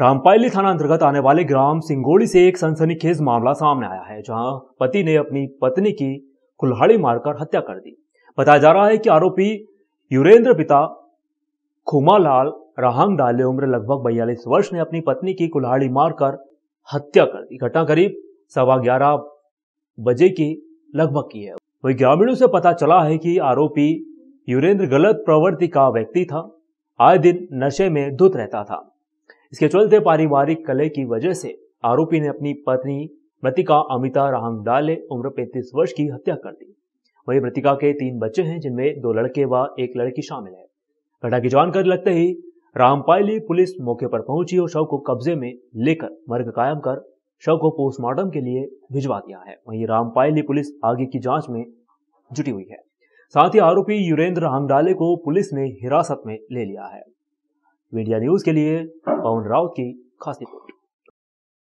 रामपायली थाना अंतर्गत आने वाले ग्राम सिंगोड़ी से एक सनसनीखेज मामला सामने आया है जहां पति ने अपनी पत्नी की कुल्हाड़ी मारकर हत्या कर दी बताया जा रहा है कि आरोपी युरेंद्र पिता खुमालाल राहंग डाले उम्र लगभग बयालीस वर्ष ने अपनी पत्नी की कुल्हाड़ी मारकर हत्या कर दी घटना करीब सवा ग्यारह बजे की लगभग की है वही ग्रामीणों से पता चला है कि आरोपी युरेंद्र गलत प्रवृत्ति का व्यक्ति था आए दिन नशे में धुत रहता था इसके चलते पारिवारिक कले की वजह से आरोपी ने अपनी पत्नी मृतिका अमिता रामदाले उम्र 35 वर्ष की हत्या कर दी वही मृतिका के तीन बच्चे हैं जिनमें दो लड़के व एक लड़की शामिल है घटना की जानकारी लगते ही रामपायली पुलिस मौके पर पहुंची और शव को कब्जे में लेकर मर्ग कायम कर शव को पोस्टमार्टम के लिए भिजवा दिया है वहीं रामपायली पुलिस आगे की जांच में जुटी हुई है साथ ही आरोपी युरेंद्र हमडाले को पुलिस ने हिरासत में ले लिया है मीडिया न्यूज के लिए पवन राउत की खास रिपोर्ट